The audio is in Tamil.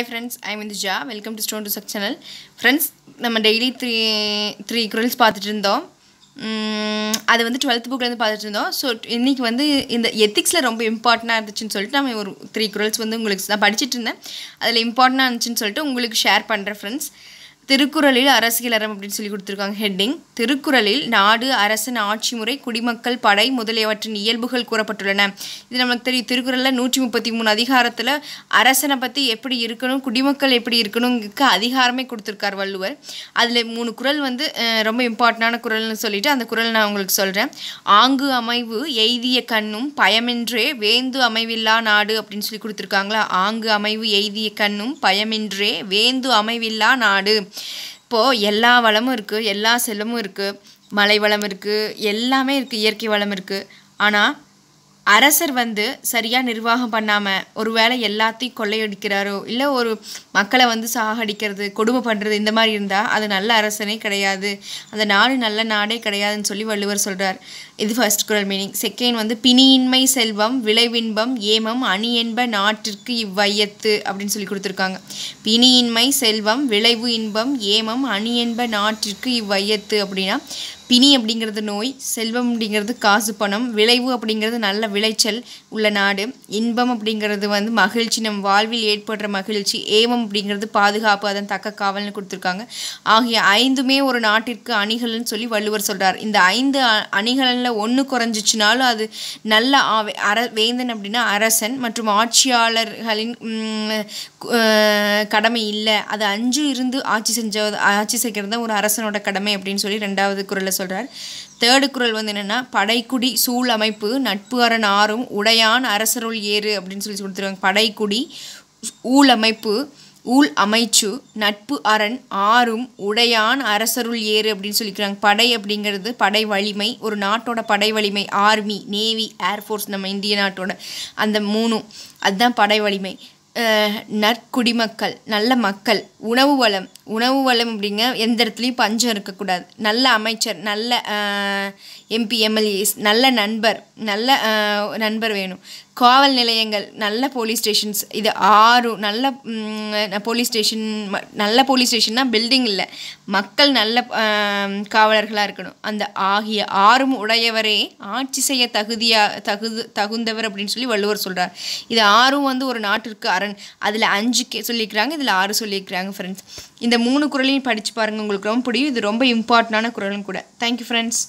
ஹை ஃப்ரெண்ட்ஸ் ஐ மீன் ஜா வெல்கம் டு ஸ்டோன் டு சக் சேனல் ஃப்ரெண்ட்ஸ் நம்ம டெய்லி த்ரீ த்ரீ குரல்ஸ் பார்த்துட்டு இருந்தோம் அது வந்து டுவெல்த் புக்லேருந்து பார்த்துட்டு இருந்தோம் ஸோ இன்றைக்கி வந்து இந்த எத்திக்ஸில் ரொம்ப இம்பார்ட்டண்ட்டாக இருந்துச்சுன்னு சொல்லிட்டு நம்ம ஒரு த்ரீ குரல்ஸ் வந்து உங்களுக்கு நான் படிச்சுட்டு இருந்தேன் அதில் இம்பார்ட்டண்ட்டாக இருந்துச்சுன்னு சொல்லிட்டு உங்களுக்கு ஷேர் பண்ணுறேன் ஃப்ரெண்ட்ஸ் திருக்குறளில் அரசியலறம் அப்படின்னு சொல்லி கொடுத்துருக்காங்க ஹெட்டிங் திருக்குறளில் நாடு அரசன் ஆட்சி முறை குடிமக்கள் படை முதலியவற்றின் இயல்புகள் கூறப்பட்டுள்ளன இது நமக்கு தெரியும் திருக்குறளில் நூற்றி முப்பத்தி மூணு அதிகாரத்தில் அரசனை பற்றி எப்படி இருக்கணும் குடிமக்கள் எப்படி இருக்கணுங்கிறதுக்கு அதிகாரமே கொடுத்துருக்கார் வள்ளுவர் அதில் மூணு குரல் வந்து ரொம்ப இம்பார்ட்டண்டான குரல்னு சொல்லிட்டு அந்த குரல் நான் உங்களுக்கு சொல்கிறேன் ஆங்கு அமைவு எய்திய கண்ணும் பயமின்றே வேந்து அமைவில்லா நாடு அப்படின்னு சொல்லி கொடுத்துருக்காங்களா ஆங்கு அமைவு எய்திய கண்ணும் பயமின்றே வேந்து அமைவில்லா நாடு இப்போது எல்லா வளமும் இருக்குது எல்லா செல்லமும் இருக்குது மலை வளம் இருக்குது எல்லாமே இருக்குது இயற்கை வளம் இருக்குது ஆனால் அரசர் வந்து சரியாக நிர்வாகம் பண்ணாமல் ஒரு வேளை எல்லாத்தையும் கொள்ளையடிக்கிறாரோ இல்லை ஒரு மக்களை வந்து சாகடிக்கிறது கொடுமை பண்ணுறது இந்த மாதிரி இருந்தால் அது நல்ல அரசனே கிடையாது அந்த நாடு நல்ல நாடே கிடையாதுன்னு சொல்லி வள்ளுவர் சொல்கிறார் இது ஃபர்ஸ்ட் குரல் மீனிங் செகண்ட் வந்து பிணியின்மை செல்வம் விளைவின்பம் ஏமம் அணி என்ப நாட்டிற்கு இவ்வையத்து அப்படின்னு சொல்லி கொடுத்துருக்காங்க பிணியின்மை செல்வம் விளைவு இன்பம் ஏமம் அணி என்ப நாட்டிற்கு இவ்வையத்து அப்படின்னா பிணி அப்படிங்கிறது நோய் செல்வம் அப்படிங்கிறது காசு பணம் விளைவு அப்படிங்கிறது நல்ல விளைச்சல் உள்ள நாடு இன்பம் அப்படிங்கிறது வந்து மகிழ்ச்சி நம் வாழ்வில் ஏற்படுற மகிழ்ச்சி ஏவம் அப்படிங்கிறது பாதுகாப்பு அதன் தக்க காவல்னு கொடுத்துருக்காங்க ஆகிய ஐந்துமே ஒரு நாட்டிற்கு அணிகள்னு சொல்லி வள்ளுவர் சொல்கிறார் இந்த ஐந்து அணிகளில் ஒன்று குறைஞ்சிச்சுனாலும் அது நல்ல அர வேந்தன் அப்படின்னா அரசன் மற்றும் ஆட்சியாளர்களின் கடமை இல்லை அது அஞ்சு இருந்து ஆட்சி செஞ்ச ஆட்சி செய்கிறது ஒரு அரசனோட கடமை அப்படின்னு சொல்லி ரெண்டாவது குரலை சொல்கிறார் தேர்டு குரல் வந்து என்னென்னா படைக்குடி சூழ் அமைப்பு நட்பு அரண் ஆறும் உடையான் அரசருள் ஏறு அப்படின்னு சொல்லி கொடுத்துருவாங்க படைக்குடி ஊழ் அமைப்பு ஊழ் அமைச்சு நட்பு அரண் ஆறும் உடையான் அரசருள் ஏறு அப்படின்னு சொல்லிக்கிறாங்க படை அப்படிங்கிறது படை வலிமை ஒரு நாட்டோட படை வலிமை ஆர்மி நேவி ஏர்ஃபோர்ஸ் நம்ம இந்திய நாட்டோட அந்த மூணும் அதுதான் படை வலிமை நற்குடிமக்கள் நல்ல மக்கள் உணவு வளம் உணவு வளம் அப்படிங்க எந்த இடத்துலையும் பஞ்சம் இருக்கக்கூடாது நல்ல அமைச்சர் நல்ல எம்பி எம்எல்ஏஸ் நல்ல நண்பர் நல்ல நண்பர் வேணும் காவல் நிலையங்கள் நல்ல போலீஸ் ஸ்டேஷன்ஸ் இது ஆறும் நல்ல போலீஸ் ஸ்டேஷன் நல்ல போலீஸ் ஸ்டேஷன்னா பில்டிங் இல்லை மக்கள் நல்ல காவலர்களாக இருக்கணும் அந்த ஆகிய ஆறும் உடையவரே ஆட்சி செய்ய தகுதியாக தகுது தகுந்தவர் அப்படின்னு சொல்லி வள்ளுவர் சொல்கிறார் இது ஆறும் வந்து ஒரு நாட்டிற்கு அரண் அதில் அஞ்சு கே சொல்லியிருக்கிறாங்க இதில் ஆறு சொல்லியிருக்கிறாங்க ஃப்ரெண்ட்ஸ் இந்த மூணு குரலையும் படித்து பாருங்கள் உங்களுக்கு ரொம்ப பிடிக்கும் இது ரொம்ப இம்பார்ட்டண்டான குரலும் கூட தேங்க்யூ ஃப்ரெண்ட்ஸ்